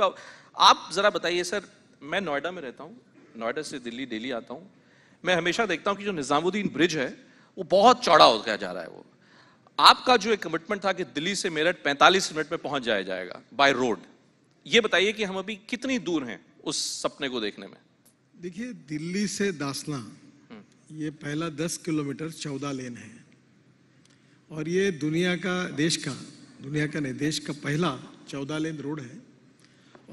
बाबू आप ज़रा बताइए सर मैं नोएडा में रहता हूँ नोएडा से दिल्ली डेली आता हूँ मैं हमेशा देखता हूँ कि जो निज़ामुद्दीन ब्रिज है वो बहुत चौड़ा हो गया जा रहा है वो आपका जो एक कमिटमेंट था कि दिल्ली से मेरठ 45 मिनट में पहुंच जाया जाएगा बाय रोड ये बताइए कि हम अभी कितनी दूर हैं उस सपने को देखने में देखिए दिल्ली से दासना ये पहला 10 किलोमीटर 14 लेन है और ये दुनिया का देश का दुनिया का नहीं देश का पहला 14 लेन रोड है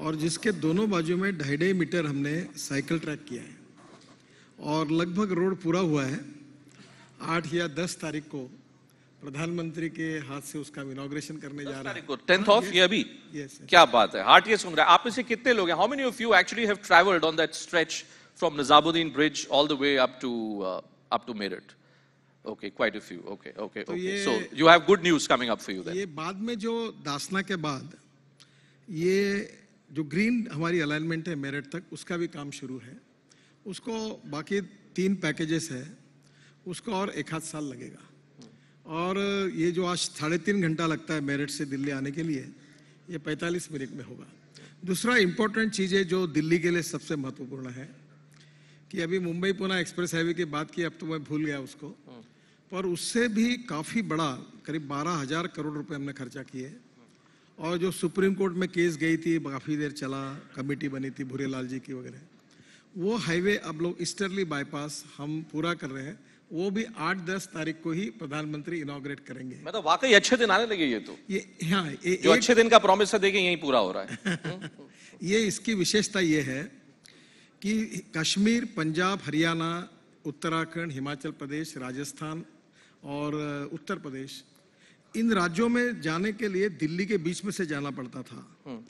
और जिसके दोनों बाजू में ढाई ढाई मीटर हमने साइकिल ट्रैक किया है और लगभग रोड पूरा हुआ है आठ या दस तारीख को प्रधानमंत्री के हाथ से उसका इनोग्रेशन करने जा रहा है टेंथ हाँ, ऑफ ये अभी yes, क्या बात है हार्ट ये सुन रहा है आप में से कितने लोग हैं how many of you actually have travelled on that stretch from Nizamuddin bridge all the way up to up to Meerut okay quite a few okay okay okay so you have good news coming up for you then ये बाद में जो दासना के बाद ये जो green हमारी alignment है मेरिट तक उसका भी काम शुरू है उसको बाकी तीन पैकेजेस है उसको और एक आध साल लगेगा और ये जो आज साढ़े तीन घंटा लगता है मेरिट से दिल्ली आने के लिए ये 45 मिनट में होगा दूसरा इम्पोर्टेंट चीज़ है जो दिल्ली के लिए सबसे महत्वपूर्ण है कि अभी मुंबई पुणे एक्सप्रेस हाईवे की बात की अब तो मैं भूल गया उसको हाँ। पर उससे भी काफ़ी बड़ा करीब बारह हज़ार करोड़ रुपए हमने खर्चा किए और जो सुप्रीम कोर्ट में केस गई थी काफ़ी देर चला कमेटी बनी थी भूरेलाल जी की वगैरह वो हाईवे अब लोग ईस्टर्ली बाईपास हम पूरा कर रहे हैं वो भी आठ दस तारीख को ही प्रधानमंत्री इनोग्रेट करेंगे मतलब वाकई अच्छे दिन आने लगे ये तो ये हाँ ये जो अच्छे दिन का प्रॉमिस है देखिए यही पूरा हो रहा है ये इसकी विशेषता ये है कि कश्मीर पंजाब हरियाणा उत्तराखंड हिमाचल प्रदेश राजस्थान और उत्तर प्रदेश इन राज्यों में जाने के लिए दिल्ली के बीच में से जाना पड़ता था हम्म।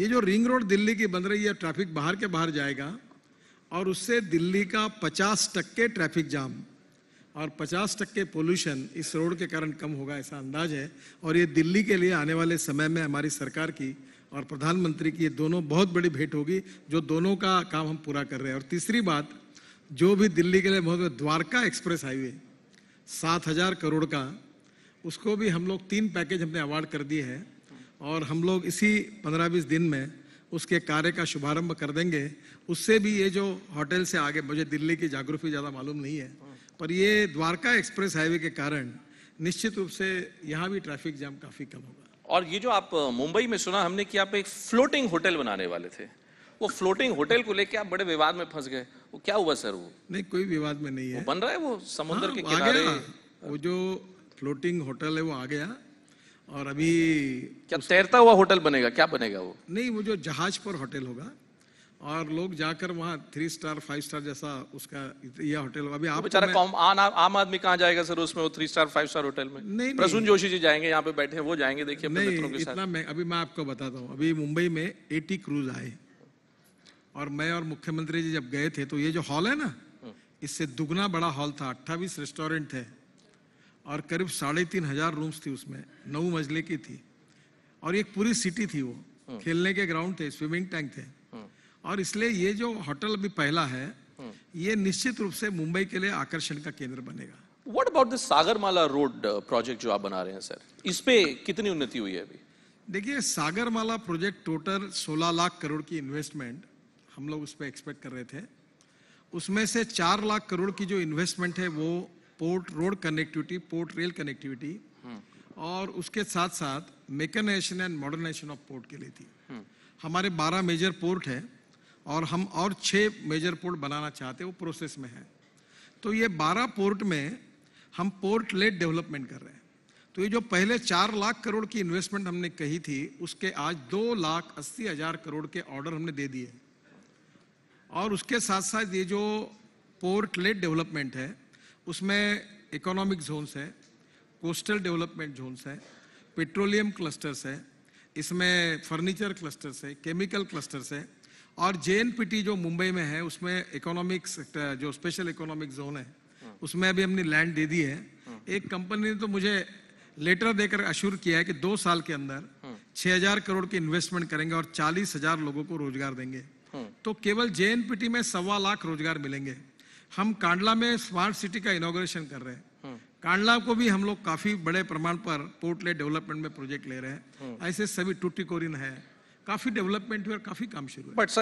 ये जो रिंग रोड दिल्ली की बन रही है ट्रैफिक बाहर के बाहर जाएगा और उससे दिल्ली का पचास टक्के ट्रैफिक जाम और पचास टक्के पोल्यूशन इस रोड के कारण कम होगा ऐसा अंदाज है और ये दिल्ली के लिए आने वाले समय में हमारी सरकार की और प्रधानमंत्री की ये दोनों बहुत बड़ी भेंट होगी जो दोनों का काम हम पूरा कर रहे हैं और तीसरी बात जो भी दिल्ली के लिए बहुत द्वारका एक्सप्रेस हाईवे सात हजार करोड़ का उसको भी हम लोग तीन पैकेज हमने अवार्ड कर दिए हैं और हम लोग इसी पंद्रह बीस दिन में उसके कार्य का शुभारंभ कर देंगे उससे भी ये जो होटल से आगे मुझे दिल्ली की जागरूकी ज़्यादा मालूम नहीं है पर ये द्वारका एक्सप्रेस हाईवे के कारण निश्चित रूप से यहाँ भी ट्रैफिक जाम काफ़ी कम होगा और ये जो आप मुंबई में सुना हमने कि आप एक फ्लोटिंग होटल बनाने वाले थे वो फ्लोटिंग होटल को लेके आप बड़े विवाद में फंस गए वो क्या हुआ सर वो नहीं कोई विवाद में नहीं है वो बन रहा है वो समुद्र हाँ, के किनारे वो जो फ्लोटिंग होटल है वो आ गया और अभी क्या तैरता हुआ होटल बनेगा क्या बनेगा वो नहीं वो जो जहाज पर होटल होगा और लोग जाकर वहाँ थ्री स्टार फाइव स्टार जैसा उसका यह होटल अभी तो आप बेचारा तो मैं... आम आदमी कहाँ जाएगा सर उसमें वो three star five star hotel में नहीं प्रसून जोशी जी जाएंगे यहाँ पे बैठे वो जाएंगे देखिए नहीं इतना मैं अभी मैं आपको बताता हूँ अभी मुंबई में एटी क्रूज आए और मैं और मुख्यमंत्री जी जब गए थे तो ये जो हॉल है ना हम्म। इससे दुगना बड़ा हॉल था अट्ठावी रेस्टोरेंट है और करीब साढ़े तीन हजार रूम्स थी उसमें नौ मजले की थी और एक पूरी सिटी थी वो हम्म। खेलने के ग्राउंड थे स्विमिंग टैंक थे हम्म। और इसलिए ये जो होटल अभी पहला है हम्म। ये निश्चित रूप से मुंबई के लिए आकर्षण का केंद्र बनेगा what about the Sagarmala road project जो आप बना रहे हैं सर इस पे कितनी उन्नति हुई है अभी देखिए सागरमाला प्रोजेक्ट टोटल सोलह लाख करोड़ की इन्वेस्टमेंट हम लोग उस पर एक्सपेक्ट कर रहे थे उसमें से चार लाख करोड़ की जो इन्वेस्टमेंट है वो port road connectivity port rail connectivity और उसके साथ साथ mechanisation and modernisation of port के लिए थी हमारे 12 मेजर पोर्ट है और हम और 6 मेजर पोर्ट बनाना चाहते हैं वो प्रोसेस में है तो ये 12 पोर्ट में हम पोर्ट लेट डेवलपमेंट कर रहे हैं तो ये जो पहले चार लाख करोड़ की इन्वेस्टमेंट हमने कही थी उसके आज दो लाख अस्सी हजार करोड़ के ऑर्डर हमने दे दिए और उसके साथ साथ ये जो पोर्ट लेट डेवलपमेंट है उसमें इकोनॉमिक जोन्स हैं कोस्टल डेवलपमेंट जोन्स हैं पेट्रोलियम क्लस्टर्स हैं इसमें फर्नीचर क्लस्टर्स है केमिकल क्लस्टर्स है और जे जो मुंबई में है उसमें इकोनॉमिक जो स्पेशल इकोनॉमिक जोन है हम्म। उसमें अभी हमने लैंड दे दी है हम्म। एक कंपनी ने तो मुझे लेटर देकर अश्योर किया है कि दो साल के अंदर 6000 हम्म। करोड़ की इन्वेस्टमेंट करेंगे और चालीस हजार लोगों को रोजगार देंगे तो केवल जे में सवा लाख रोजगार मिलेंगे हम कांडला में स्मार्ट सिटी का इनोग्रेशन कर रहे हैं हम्म। कांडला को भी हम लोग काफी बड़े प्रमाण पर पोर्टले डेवलपमेंट में प्रोजेक्ट ले रहे हैं हम्म। ऐसे सभी टूटी कोरिन है काफी डेवलपमेंट हुए काफी काम शुरू है